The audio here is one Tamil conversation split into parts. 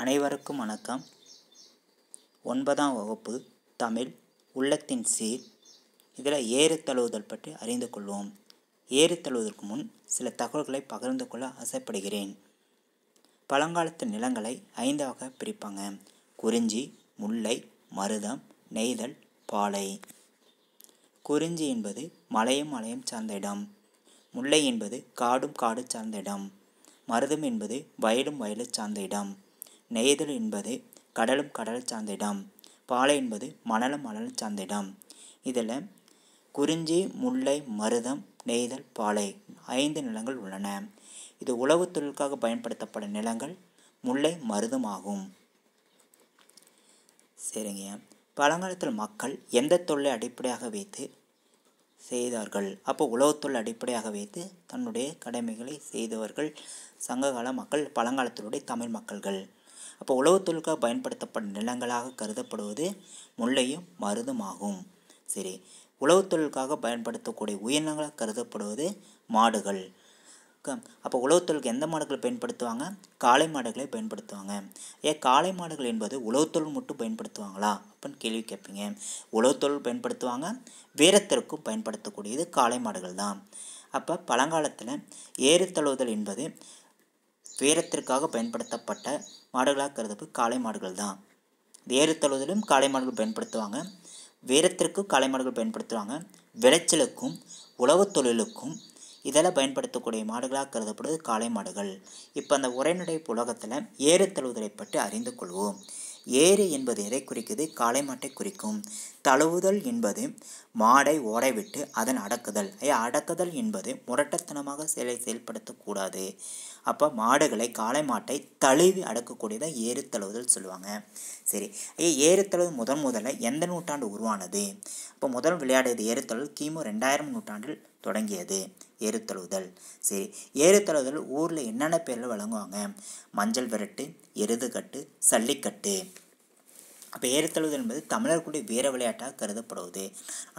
அனைவருக்கும் வணக்கம் ஒன்பதாம் வகுப்பு தமிழ் உள்ளத்தின் சீர் இதில் ஏறு தழுவுதல் பற்றி அறிந்து கொள்வோம் ஏறு முன் சில தகவல்களை பகிர்ந்து கொள்ள ஆசைப்படுகிறேன் பழங்காலத்து நிலங்களை ஐந்து வகை பிரிப்பாங்க குறிஞ்சி முல்லை மருதம் நெய்தல் பாலை குறிஞ்சி என்பது மலையும் மலையும் சார்ந்த இடம் முல்லை என்பது காடும் காடு சார்ந்த இடம் மருதம் என்பது வயலும் வயலு சார்ந்த இடம் நெய்தல் என்பது கடலும் கடல் சார்ந்த இடம் பாலை என்பது மணலும் மணல் சார்ந்த இடம் இதில் குறிஞ்சி முல்லை மருதம் நெய்தல் பாலை ஐந்து நிலங்கள் உள்ளன இது உழவுத் தொழிலுக்காக பயன்படுத்தப்படும் நிலங்கள் முல்லை மருதம் ஆகும் சரிங்க பழங்காலத்தில் மக்கள் எந்த தொழிலை அடிப்படையாக வைத்து செய்தார்கள் அப்போ உழவுத்தொழில் அடிப்படையாக வைத்து தன்னுடைய கடமைகளை செய்தவர்கள் சங்ககால மக்கள் பழங்காலத்தினுடைய தமிழ் மக்கள்கள் அப்போ உழவு தொழிலுக்காக பயன்படுத்தப்படும் நிலங்களாக கருதப்படுவது முல்லையும் மருதுமாகும் சரி உழவு தொழிலுக்காக பயன்படுத்தக்கூடிய உயிரினங்களாக கருதப்படுவது மாடுகள் அப்போ உழவுத்தொழிலுக்கு எந்த மாடுகளை பயன்படுத்துவாங்க காளை மாடுகளை பயன்படுத்துவாங்க ஏன் காளை மாடுகள் என்பது உழவுத்தொழில் மட்டும் பயன்படுத்துவாங்களா அப்படின்னு கேள்வி கேட்பீங்க உழவுத்தொழில் பயன்படுத்துவாங்க வீரத்திற்கும் பயன்படுத்தக்கூடியது காளை மாடுகள் தான் அப்போ பழங்காலத்தில் ஏறு தழுவுதல் என்பது வீரத்திற்காக பயன்படுத்தப்பட்ட மாடுகளாக கருதப்போ காளை மாடுகள் தான் வேறு தழுவதிலும் காளை மாடுகள் பயன்படுத்துவாங்க வீரத்திற்கும் காளை மாடுகள் பயன்படுத்துவாங்க விளைச்சலுக்கும் உழவு தொழிலுக்கும் இதெல்லாம் பயன்படுத்தக்கூடிய மாடுகளாக கருதப்படுவது காளை மாடுகள் இப்போ அந்த உரைநடை உலகத்தில் ஏறு தழுவுதலை பற்றி அறிந்து கொள்வோம் ஏறு என்பது எதை குறிக்குது காளை மாட்டை குறிக்கும் தழுவுதல் என்பது மாடை ஓடைவிட்டு அதன் அடக்குதல் அடக்குதல் என்பது முரட்டத்தனமாக செயலை செயல்படுத்தக்கூடாது அப்போ மாடுகளை காளை மாட்டை தழுவி அடக்கக்கூடியதை ஏறு தழுவுதல் சொல்லுவாங்க சரி ஏறு தழுவு முதன் முதல்ல எந்த நூற்றாண்டு உருவானது இப்போ முதல் விளையாடியது ஏறு தழுவல் கிமு ரெண்டாயிரம் நூற்றாண்டில் தொடங்கியது ஏறுத்தழுவுதல் சரி ஏறுத்தழுவுதல் ஊரில் என்னென்ன பேரில் வழங்குவாங்க மஞ்சள் விரட்டு எருதுகட்டு சல்லிக்கட்டு அப்போ ஏறுத்தழுவது என்பது தமிழர்களுடைய வீர விளையாட்டாக கருதப்படுவது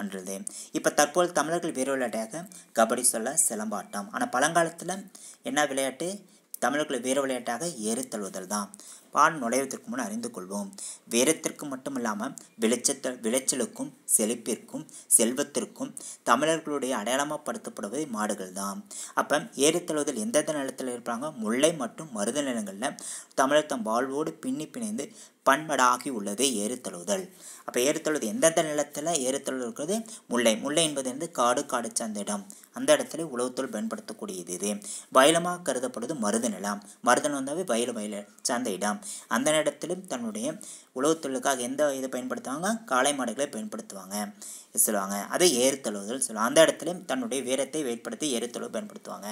அன்றது இப்போ தற்போது தமிழர்கள் வீர விளையாட்டாக கபடி சொல்ல சிலம்பாட்டம் ஆனால் பழங்காலத்தில் என்ன விளையாட்டு தமிழர்கள் வீர விளையாட்டாக ஏறுத்தழுவுதல் தான் பால் நுழைவதற்கு முன் அறிந்து கொள்வோம் வேரத்திற்கு மட்டுமல்லாமல் விளைச்சத்த விளைச்சலுக்கும் செழிப்பிற்கும் செல்வத்திற்கும் தமிழர்களுடைய அடையாளமாகப்படுத்தப்படுவது மாடுகள் தான் அப்போ ஏறுத்தழுவதில் எந்தெந்த நிலத்தில் இருப்பாங்க முல்லை மற்றும் மருத நிலங்களில் தமிழர் தம் வாழ்வோடு பின்னி பிணைந்து பண்படாகி உள்ளது ஏறுத்தழுவுதல் அப்போ ஏறுத்தழுவது எந்தெந்த நிலத்தில் ஏறுத்தழுவது இருக்கிறது முல்லை முல்லை என்பது வந்து காடு காடு சார்ந்த இடம் அந்த இடத்துல உழவுத்தொழில் பயன்படுத்தக்கூடியது இது வயலமாக கருதப்படுவது மருத நிலம் மருதன் வந்தாவே வயல் வயல் சார்ந்த இடம் அந்த நேரத்திலும் தன்னுடைய உழவு தொழிலுக்காக எந்த இதை பயன்படுத்துவாங்க காளை மாடுகளை பயன்படுத்துவாங்க சொல்லுவாங்க அதை ஏறுத்தழுவுதல் சொல்லுவாங்க அந்த இடத்துலையும் தன்னுடைய வீரத்தை வெளிப்படுத்தி ஏறுத்தழுவு பயன்படுத்துவாங்க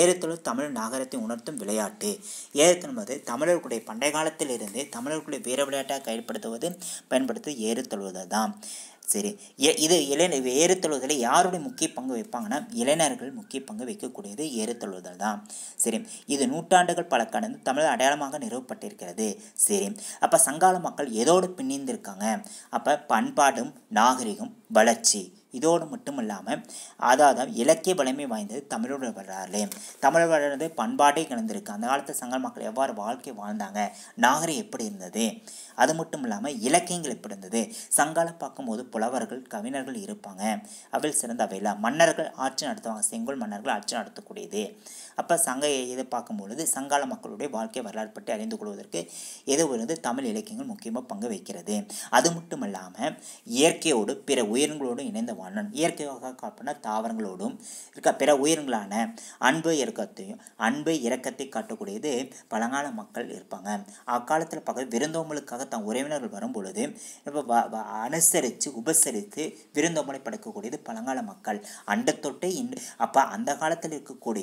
ஏறுத்தழு தமிழ் நாகரத்தை உணர்த்தும் விளையாட்டு ஏறுத்தழும் தமிழர்களுடைய பண்டைய காலத்திலிருந்து தமிழர்களுடைய வீர விளையாட்டாக கைப்படுத்துவது பயன்படுத்தி ஏறுத்தழுவுதல் தான் சரி இது இளைஞர் ஏறுத்தழுதல் யாருடைய முக்கிய பங்கு வைப்பாங்கன்னா இளைஞர்கள் முக்கிய பங்கு வைக்கக்கூடியது ஏறுத்தழுதல் தான் சரி இது நூற்றாண்டுகள் பல கடந்து தமிழ் அடையாளமாக நிறுவப்பட்டிருக்கிறது சரி அப்போ சங்கால மக்கள் எதோடு பின்னிந்திருக்காங்க அப்போ பண்பாடும் நாகரிகம் வளர்ச்சி இதோடு மட்டும் இல்லாமல் அதாவது இலக்கிய வலிமை வாய்ந்தது தமிழோட வரலாறு தமிழர் வரலாறு பண்பாட்டே கலந்திருக்கு அந்த காலத்து சங்க மக்கள் எவ்வாறு வாழ்க்கை வாழ்ந்தாங்க நாகரிகம் எப்படி இருந்தது அது மட்டும் இல்லாமல் இலக்கியங்கள் எப்படி இருந்தது சங்காலம் பார்க்கும்போது புலவர்கள் கவிஞர்கள் இருப்பாங்க அவள் சிறந்த அவையில் மன்னர்கள் ஆட்சி நடத்துவாங்க செங்கோல் மன்னர்கள் ஆட்சி நடத்தக்கூடியது அப்போ சங்க இதை பார்க்கும்பொழுது சங்கால மக்களுடைய வாழ்க்கை வரலாறு பற்றி அறிந்து கொள்வதற்கு எது வந்து தமிழ் இலக்கியங்கள் முக்கியமாக பங்கு வைக்கிறது அது மட்டும் இல்லாமல் இயற்கையோடு பிற உயிரங்களோடும் இணைந்த வாழ்நாள் இயற்கையாக காப்பன தாவரங்களோடும் இருக்க பிற உயிரங்களான அன்பு இறக்கத்தையும் அன்பு இறக்கத்தை காட்டக்கூடியது பழங்கால மக்கள் இருப்பாங்க அக்காலத்தில் பார்க்க விருந்தோம்பலுக்காக தன் உறவினர்கள் வரும்பொழுது அனுசரித்து உபசரித்து விருந்தோம்பலை படைக்கக்கூடியது பழங்கால மக்கள் அண்ட தொட்டு இன்று அப்போ அந்த காலத்தில் இருக்கக்கூடிய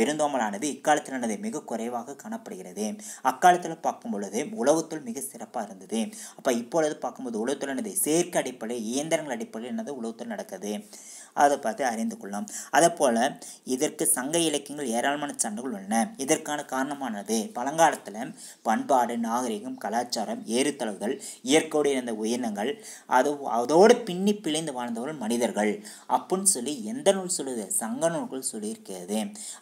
விருந்தோம்பலானது இக்காலத்திலானது மிக குறைவாக காணப்படுகிறது அக்காலத்தில் பார்க்கும் பொழுது உளவுத்துள் மிக சிறப்பாக இருந்தது அப்போ இப்பொழுது பார்க்கும்போது உளவுத்துள்ளானது செயற்கை அடிப்படை இயந்திர சட்டங்கள் அடிப்படையில் என்னது உளவுத்துறை நடக்குது அதை பார்த்து அறிந்து கொள்ளும் அதே போல் இதற்கு சங்க இலக்கியங்கள் ஏராளமான சண்டைகள் உள்ளன இதற்கான காரணமானது பழங்காலத்தில் பண்பாடு நாகரிகம் கலாச்சாரம் ஏறுத்தளவுகள் இயற்கையோடு இருந்த உயிரினங்கள் அது அதோடு பின்னி பிழைந்து வாழ்ந்தவர்கள் மனிதர்கள் அப்புன்னு சொல்லி எந்த நூல் சொல்லுது சங்க நூல்கள் சொல்லியிருக்கிறது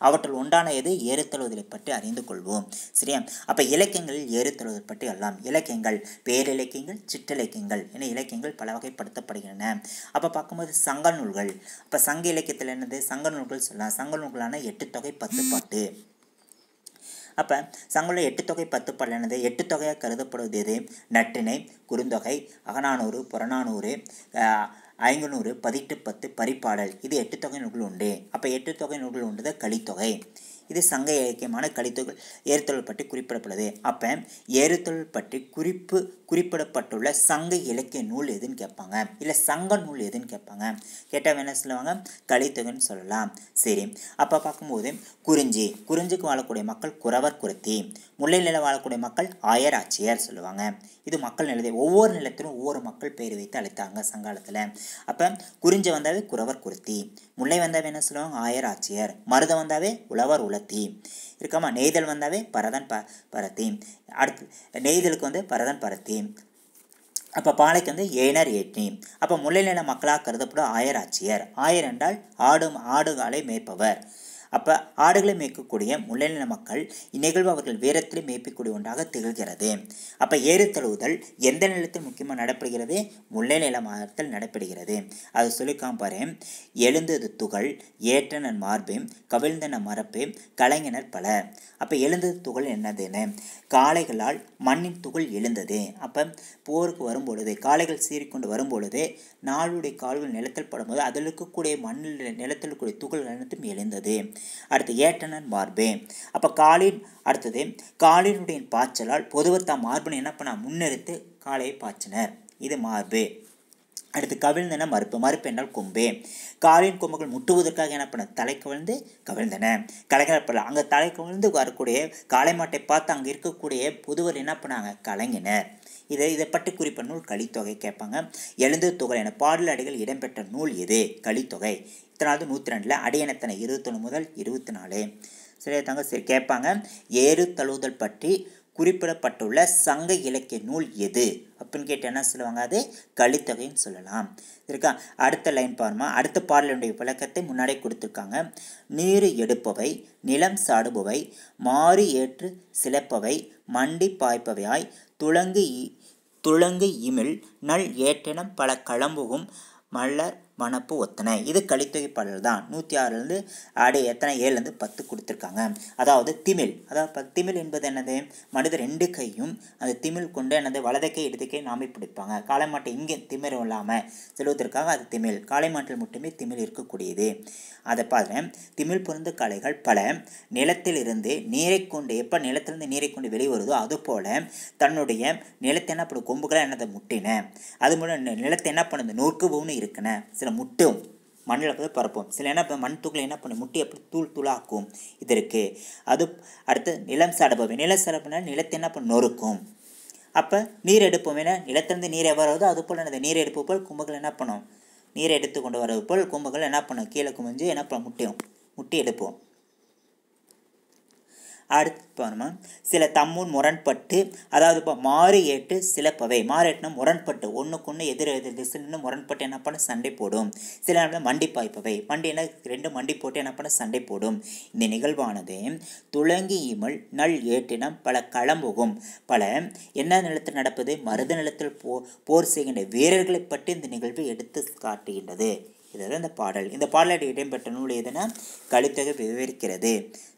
அவற்றில் உண்டான எது ஏறுத்தழுவதை பற்றி அறிந்து கொள்வோம் சரியா அப்போ இலக்கியங்களில் ஏறுத்தழுவதை பற்றி எல்லாம் இலக்கியங்கள் பேரிலக்கியங்கள் சிற்றிலக்கியங்கள் என இலக்கியங்கள் பல வகைப்படுத்தப்படுகின்றன அப்போ பார்க்கும்போது சங்க நூல்கள் அப்ப சங்க இலக்கியத்தில் என்னது சங்க நூல்கள் சொல்லலாம் சங்க நூல்களான எட்டு தொகை பத்து பாட்டு அப்ப சங்கல எட்டு தொகை பத்து என்னது எட்டு தொகையாக கருதப்படுவது எது நற்றினை குறுந்தொகை அகநானூறு புறநானூறு ஐங்குநூறு பதிட்டு பத்து பரிப்பாடல் இது எட்டு தொகை நூல்கள் உண்டு அப்ப எட்டு தொகை நூல்கள் உண்டுதான் கலித்தொகை இது சங்க இலக்கியமான கலித்தொழில் ஏறுத்தொழில் பற்றி குறிப்பிடப்படுது அப்போ ஏறுத்தொழில் பற்றி குறிப்பு குறிப்பிடப்பட்டுள்ள சங்க இலக்கிய நூல் எதுன்னு கேட்பாங்க இல்லை சங்க நூல் எதுன்னு கேட்பாங்க கேட்டால் என்ன சொல்லுவாங்க கலித்தொகைன்னு சொல்லலாம் சரி அப்போ பார்க்கும்போது குறிஞ்சி குறிஞ்சிக்கு வாழக்கூடிய மக்கள் குறவர் குருத்தி முல்லை நில வாழக்கூடிய மக்கள் ஆயர் ஆட்சியர் சொல்லுவாங்க இது மக்கள் நிலத்தை ஒவ்வொரு நிலத்திலும் ஒவ்வொரு மக்கள் பேர் வைத்து அழைத்தாங்க சங்காலத்தில் அப்போ குறிஞ்சி வந்தாவே குறவர் குருத்தி முல்லை வந்தாவே என்ன சொல்லுவாங்க ஆயர் ஆட்சியர் மருதம் வந்தாவே உழவர் உழவர் தீம் இருக்காமா நெய்தல் வந்தாவே பரதன் ப தீம் அடுத்து நெய்தலுக்கு வந்து பரதன் தீம் அப்போ பாலைக்கு வந்து ஏனர் ஏட்னி அப்போ முல்லை நில மக்களாக கருதப்படும் ஆயர் ஆட்சியர் ஆயர் என்றால் ஆடும் ஆடுகாலை மேய்ப்பவர் அப்போ ஆடுகளை மேய்க்கக்கூடிய முள்ளின மக்கள் இந்நிகழ்வு அவர்கள் வீரத்திலே மேய்ப்பிக்கூடிய ஒன்றாக திகழ்கிறது அப்போ ஏறு தழுவுதல் எந்த நிலத்தில் முக்கியமாக நடைபெறுகிறது முல்லை நில மாதத்தில் நடைபெறுகிறது அது சொல்லிக்காம பாரு எழுந்தது துகள் ஏற்றனர் மார்பு கவிழ்ந்தன மரப்பு கலைஞனர் பல அப்போ எழுந்தது துகள் என்னதுன்னு காளைகளால் மண்ணின் துகள் எழுந்தது அப்போ போருக்கு வரும்பொழுது காளைகள் சீறிக்கொண்டு வரும்பொழுது நாளுடைய கால்கள் நிலத்தில் படும்போது அதில் இருக்கக்கூடிய மண்ணில் நிலத்தில் இருக்கக்கூடிய துகள் அனைத்தும் எழுந்தது அடுத்து ஏட்டனன் மார்பே அப்போ காலின் அடுத்தது காலினுடைய பாய்ச்சலால் பொதுவாக தாம் மார்பினை என்ன பண்ண முன்னெடுத்து காலையை பாய்ச்சினர் இது மார்பு அடுத்து கவிழ்ந்தன மறுப்பு மறுப்பு என்றால் கொம்பே காலின் கொம்புகள் முட்டுவதற்காக என்ன பண்ண தலை கவிழ்ந்து கவிழ்ந்தன கலைஞரப்பட அங்கே தலை கவிழ்ந்து வரக்கூடிய காளை மாட்டை பார்த்து அங்கே இருக்கக்கூடிய புதுவர் என்ன பண்ணாங்க கலங்கினர் இதை இதை பற்றி குறிப்ப நூல் கலித்தொகை கேட்பாங்க எழுந்து தொகை என பாடல் அடிகள் இடம்பெற்ற நூல் எது கலித்தொகை இத்தனாவது நூற்றி ரெண்டில் அடையணத்தனை இருபத்தொன்று முதல் இருபத்தி நாலு சரி தாங்க சரி கேட்பாங்க ஏறு தழுவுதல் பற்றி குறிப்பிடப்பட்டுள்ள சங்க இலக்கிய நூல் எது அப்படின்னு கேட்டு என்ன சொல்லுவாங்க அது கழித்தொகைன்னு சொல்லலாம் இருக்கா அடுத்த லைன் பாருமா அடுத்த பாடலுடைய விளக்கத்தை முன்னாடி கொடுத்துருக்காங்க நீர் எடுப்பவை நிலம் சாடுபவை மாறு ஏற்று சிலப்பவை மண்டி பாய்ப்பவையாய் துளங்கு துளங்கு இமிழ் நல் ஏற்றெனம் பல களம்புகும் மலர் மணப்பு ஒத்தனை இது கழித்தொகை பாடல் தான் நூற்றி ஆறுலேருந்து ஆடு எத்தனை ஏழுலேருந்து பத்து கொடுத்துருக்காங்க அதாவது திமிழ் அதாவது திமிழ் என்பது என்னது மனித ரெண்டு கையும் அந்த திமிழ் கொண்டு எனது வலதுக்கே இடதுக்கே இடது நாமி பிடிப்பாங்க காளை மாட்டை இங்கே திமிரும் இல்லாமல் செல்வதற்காக அது திமிழ் காளை மாட்டில் மட்டுமே திமிழ் இருக்கக்கூடியது அதை பாருங்கள் திமிழ் பொருந்த கலைகள் பல நிலத்திலிருந்து நீரை கொண்டு எப்போ நிலத்திலிருந்து நீரை கொண்டு வெளிவருதோ அதுபோல் தன்னுடைய நிலத்தை என்ன பண்ணும் கொம்புகளை என்னதை முட்டின அது மூலம் நிலத்தை என்ன பண்ணுது நோர்க்குபோன்னு இருக்குன சில முட்டும் மண்ணில் போய் பரப்போம் சில என்ன மண் தூக்கில் என்ன பண்ணும் முட்டி அப்படி தூள் தூளாக்கும் இது இருக்குது அது அடுத்து நிலம் சடபவை நில சடப்புனா நிலத்தை என்ன பண்ணும் நொறுக்கும் அப்போ நீர் எடுப்போம் ஏன்னா நிலத்திலேருந்து நீர் எவ்வாறு அது போல் அந்த நீர் எடுப்பு போல் கும்புகள் என்ன பண்ணும் நீரை எடுத்து கொண்டு வர்றது போல் கும்புகள் என்ன பண்ணும் கீழே குமிஞ்சு என்ன பண்ண முட்டையும் முட்டி எடுப்போம் அடுத்து பாருமா சில தம்முன் முரண்பட்டு அதாவது இப்போ மாறு ஏட்டு சில பவை மாறு ஏட்டுனா முரண்பட்டு ஒன்றுக்கு ஒன்று எதிர் எதிர் திசைன்னு முரண்பட்டு என்ன பண்ண சண்டை போடும் சில நேரம் மண்டி பாய்ப்பவை மண்டினா ரெண்டு மண்டி போட்டு என்ன பண்ண சண்டை போடும் இந்த நிகழ்வானது துளங்கி இமல் நல் ஏட்டினம் பல களம்புகும் பல என்ன நிலத்தில் நடப்பது மருத நிலத்தில் போ போர் செய்கின்ற வீரர்களை பற்றி இந்த நிகழ்வு எடுத்து காட்டுகின்றது இதுதான் இந்த பாடல் இந்த பாடலில் இடம்பெற்ற நூல் எதுனா கலித்தொகை விவரிக்கிறது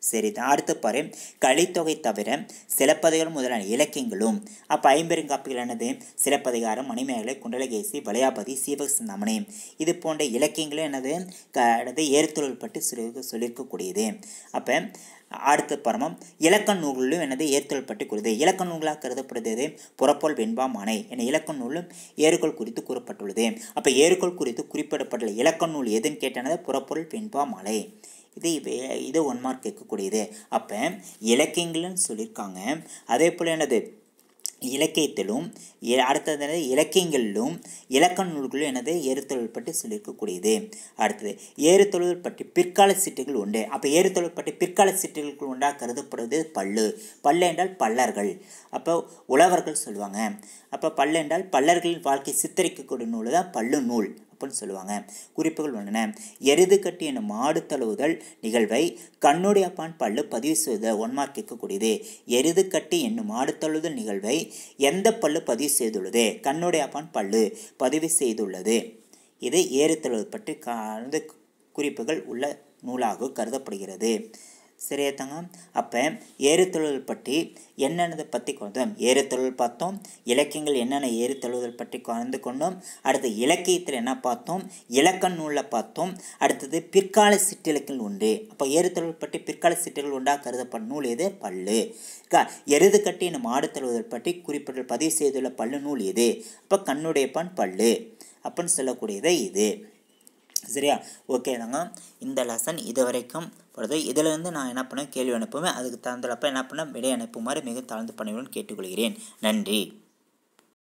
சரி அடுத்து பாரு கலித்தொகை தவிர சிலப்பதிகாரம் முதலான இலக்கியங்களும் அப்போ ஐம்பெருங்காப்பிகளானது சிலப்பதிகாரம் மணிமேகலை குண்டலகேசி வளையாபதி சீவக சிந்தாமணி இது போன்ற இலக்கியங்களும் என்னது ஏறுத்தொழில் பற்றி சொல்லி சொல்லியிருக்கக்கூடியது அப்போ அடுத்த பரமம் இலக்கண் நூலிலும் எனது ஏற்தல் பற்றி கூறுது இலக்கண் நூலாக கருதப்படுகிறது புறப்போல் வெண்பா மனை என இலக்கண் நூலும் ஏறுகோள் குறித்து கூறப்பட்டுள்ளது அப்போ ஏறுகோள் குறித்து குறிப்பிடப்பட்டுள்ள இலக்கண் நூல் எதுன்னு கேட்டானது புறப்பொருள் வெண்பா மாலை இது இது ஒன் மார்க் கேட்கக்கூடியது அப்போ இலக்கியங்கள்னு சொல்லியிருக்காங்க அதே போல் எனது இலக்கியத்திலும் அடுத்தது இலக்கியங்களிலும் இலக்கண நூல்களும் எனது ஏறுத்தொழில் பற்றி சொல்லியிருக்கக்கூடியது அடுத்தது ஏறுத்தொழில் பற்றி பிற்கால சீட்டுகள் உண்டு அப்போ ஏறுத்தொழில் பற்றி பிற்கால சீட்டுகளுக்கு உண்டாக கருதப்படுவது பல்லு பல்லு என்றால் பல்லர்கள் அப்போ உழவர்கள் சொல்லுவாங்க அப்போ பல்லு என்றால் பல்லர்களின் வாழ்க்கை சித்தரிக்கக்கூடிய நூல் தான் பல்லு நூல் அப்படின்னு சொல்லுவாங்க குறிப்புகள் உள்ளன எருது கட்டி என்னும் மாடு தழுவுதல் நிகழ்வை கண்ணுடையப்பான் பல்லு பதிவு செய்த ஒன் மார்க் கேட்கக்கூடியது எருது கட்டி என்னும் மாடு தழுவுதல் நிகழ்வை எந்த பல்லு பதிவு செய்துள்ளது கண்ணுடையப்பான் பல்லு பதிவு செய்துள்ளது இது ஏறு தழுவது பற்றி கலந்து குறிப்புகள் உள்ள நூலாக கருதப்படுகிறது சரியாத்தாங்க அப்போ ஏறுத்தழுதல் பற்றி என்னென்னதை பற்றி கொண்டோம் ஏறுத்தழுதல் பார்த்தோம் இலக்கியங்கள் என்னென்ன ஏறுத்தழுதல் பற்றி கலந்து கொண்டோம் அடுத்து இலக்கியத்தில் என்ன பார்த்தோம் இலக்கண் நூலில் பார்த்தோம் அடுத்தது பிற்கால சிற்றிலக்கியங்கள் உண்டு அப்போ ஏறுத்தழுதல் பற்றி பிற்கால சிற்றல்கள் உண்டாக கருதப்படும் நூல் எது பல்லு எருது கட்டி என்னும் ஆடு தழுவதல் பற்றி குறிப்பிட்ட பதிவு செய்துள்ள பல்லு நூல் எது அப்போ கண்ணுடைய பண் பல்லு அப்படின்னு சொல்லக்கூடியதை இது சரியா ஓகே தாங்க இந்த லெசன் இது வரைக்கும் பொழுது இதிலிருந்து நான் என்ன பண்ணேன் கேள்வி அனுப்புவேன் அதுக்கு தகுந்தளப்போ என்ன பண்ணேன் விடை அனுப்புமாறு மிக தாழ்ந்து பண்ணிவிடுன்னு கேட்டுக்கொள்கிறேன் நன்றி